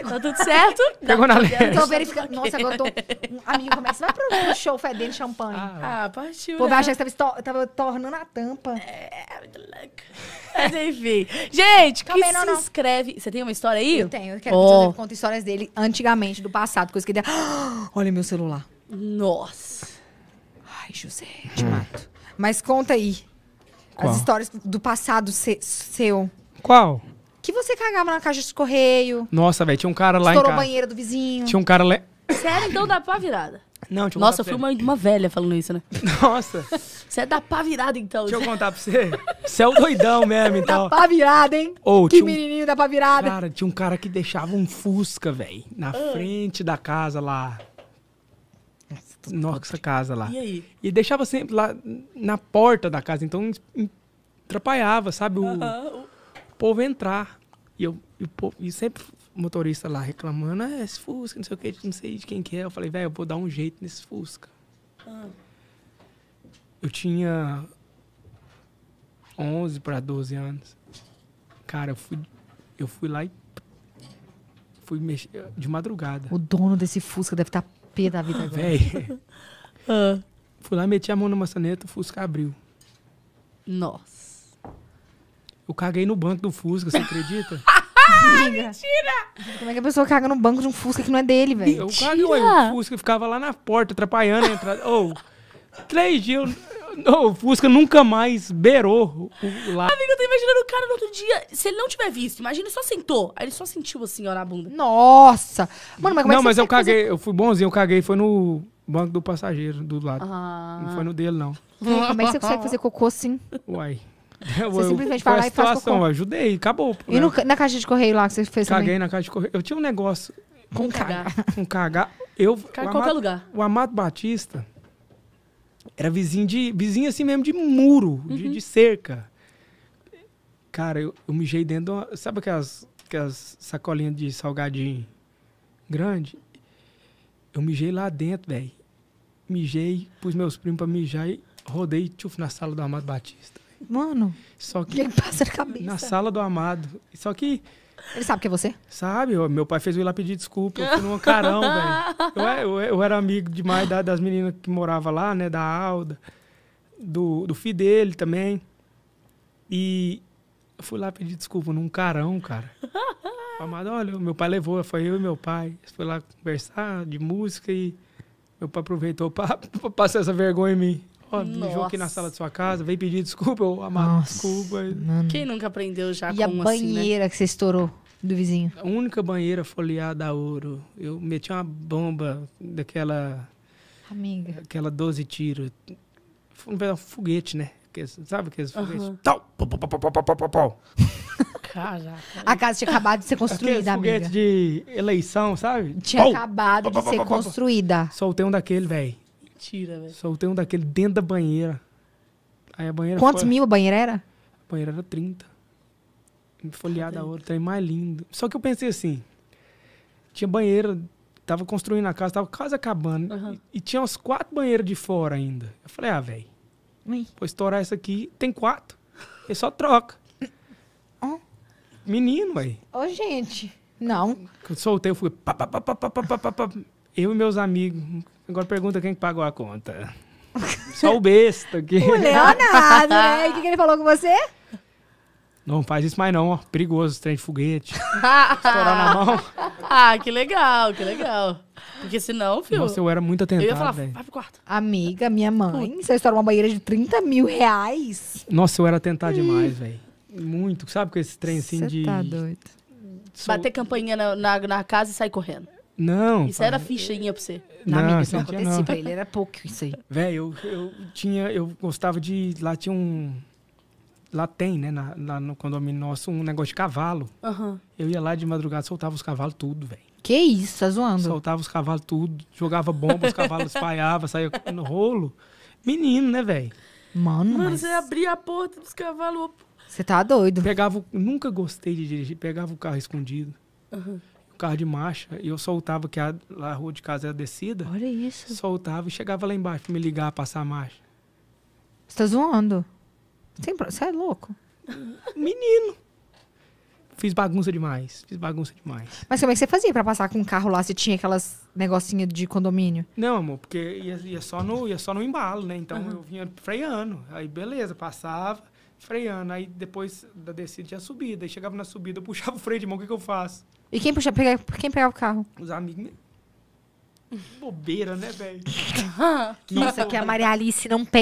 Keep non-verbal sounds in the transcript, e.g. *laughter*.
Tá tudo certo? *laughs* Pegou na lei. Tô verificando. Nossa, agora eu tô. Amigo, como é que você vai pro um show fedendo champanhe? Ah, ah partiu. Pô, vai né? achar que você tava, tava tornando a tampa. É, mas enfim. Gente, Calma aí, não, se inscreve. Você tem uma história aí? Eu tenho. Eu quero oh. que conte histórias dele antigamente, do passado. Coisa que deu. *gasps* Olha meu celular. Nossa. Ai, José, te hum. mato. Mas conta aí. Qual? As histórias do passado se, seu. Qual? que você cagava na caixa de correio. Nossa, velho, tinha um cara lá em casa. banheira do vizinho. Tinha um cara lá. Sério, então dá pra virada. Não, tinha. eu Nossa, eu fui uma, uma velha falando isso, né? Nossa. *laughs* Você é da pá virada, então. Deixa eu contar pra você. *laughs* Você é o doidão mesmo, então. Da pá virada, hein? Oh, que menininho um... da pá virada. Cara, tinha um cara que deixava um fusca, velho, na ah. frente da casa lá. Nossa casa lá. E aí? E deixava sempre lá na porta da casa, então atrapalhava, sabe? O, uh -huh povo entrar. E, eu, e, povo, e sempre motorista lá reclamando, ah, esse Fusca, não sei o que, não sei de quem que é. Eu falei, velho, eu vou dar um jeito nesse Fusca. Ah. Eu tinha 11 para 12 anos. Cara, eu fui, eu fui lá e fui mexer de madrugada. O dono desse Fusca deve estar pé da vida agora. *laughs* ah. Fui lá, meti a mão na maçaneta, o Fusca abriu. Nossa. Eu caguei no banco do Fusca, você acredita? *laughs* Ah, mentira! Como é que a pessoa caga no banco de um Fusca que não é dele, velho? Eu caguei, o Fusca ficava lá na porta, atrapalhando a entrada. Ou, oh, três dias, o Fusca nunca mais beirou o lá. Amigo, eu tô imaginando o cara no outro dia. Se ele não tiver visto, imagina, ele só sentou. Aí ele só sentiu assim, ó, na bunda. Nossa! Mano, mas como é Não, é que mas eu caguei, eu fui bonzinho, eu caguei, foi no banco do passageiro do lado. Ah. Não foi ah. no dele, não. Como é que você consegue fazer cocô assim? Uai. É, eu, você simplesmente vai lá e faz a situação, eu ajudei, acabou. E né? no, na caixa de correio lá que você fez Caguei também? na caixa de correio. Eu tinha um negócio... Com cagar. Com um cagar. Eu, Caga qualquer lugar. O Amado Batista era vizinho de... Vizinho assim mesmo de muro, uhum. de, de, cerca. Cara, eu, eu mijei dentro de uma, Sabe aquelas, aquelas sacolinhas de salgadinho grande? Eu mijei lá dentro, velho. Mijei, pus meus primos pra mijar e rodei tchuf na sala do Amado Batista. Mano. Só que. passa na cabeça. Na sala do amado. Só que. Ele sabe que é você? Sabe, meu pai fez eu ir lá pedir desculpa. Eu fui num carão, velho. Eu, é, eu, é, eu, era amigo demais da, das meninas que moravam lá, né? Da Alda, do, do filho dele também. E eu fui lá pedir desculpa num carão, cara. Amado, olha, meu pai levou, foi eu e meu pai. Foi lá conversar de música e meu pai aproveitou para passar essa vergonha em mim. Ó, mijou aqui na sala de sua casa, veio pedir desculpa, eu amar desculpa. Mano. Quem nunca aprendeu já e a assim, né? banheira né? que você estourou do vizinho? A única banheira folheada a ouro. Eu meti uma bomba daquela... Amiga. Aquela 12 tiros. Foi um foguete, né? sabe aqueles foguetes? Tal! Caraca. A casa tinha acabado de ser construída, Aquele foguete de eleição, sabe? Tinha Pou! acabado Pou! de Pou! ser construída. Soltei um daquele, velho. Mentira, velho. Soltei um daquele dentro da banheira. Aí a banheira Quantos foi... mil a banheira era? A banheira era 30. Folheada a ouro, trem é mais lindo. Só que eu pensei assim, tinha banheira, tava construindo a casa, tava quase acabando. Uhum. E, e, tinha uns quatro banheiros de fora ainda. Eu falei, ah, velho, vou estourar essa aqui, tem quatro. E só troca. Oh. Menino, velho. Ô, oh, gente, não. Eu soltei, eu fui. Pá, pá, pá, eu e meus amigos, Agora pergunta quem pagou a conta. *laughs* Só o besta aqui. O Leonardo, né? E o que, que ele falou com você? Não faz isso mais não, ó. Perigoso, trem de foguete. *laughs* Estourar na mão. Ah, que legal, que legal. Porque senão, filho... Nossa, eu era muito atentado, Eu ia falar, véio. vai pro quarto. Amiga, minha mãe, você estourou uma banheira de 30 mil reais? Nossa, eu era atentado demais, velho. Muito. Sabe com esse trem assim Cê de... tá doido. Bater campainha na, na, na casa e sair correndo. Não. Isso pai, era fichinha pra você. Na não, amiga, isso não é acontecia. Pra ele era pouco isso aí. Véi, eu, eu tinha. Eu gostava de. Lá tinha um. Lá tem, né? Na, lá no condomínio nosso, um negócio de cavalo. Uhum. Eu ia lá de madrugada, soltava os cavalos tudo, velho. Que isso, tá zoando? Soltava os cavalos tudo, jogava bomba, os cavalos *laughs* espalhavam, saía no rolo. Menino, né, velho? Mano, Mano, mas... você abria a porta dos cavalos. Você tá doido. Pegava, nunca gostei de dirigir, pegava o carro escondido. Uhum carro de marcha e eu soltava, que a, a rua de casa era descida. Olha isso. Soltava e chegava lá embaixo pra me ligar, passar a marcha. Você tá zoando? Você é louco? Menino! Fiz bagunça demais. Fiz bagunça demais. Mas como é que você fazia pra passar com o carro lá se tinha aquelas negocinhas de condomínio? Não, amor, porque ia, ia, só, no, ia só no embalo, né? Então uhum. eu vinha freando. Aí beleza, passava freando. Aí depois da descida tinha subida. Aí chegava na subida, eu puxava o freio de mão, o que, que eu faço? E quem, puxa, pega, quem pegava o carro? Os amigos. Bobeira, né, velho? *laughs* Nossa, que a Maria Alice não pega.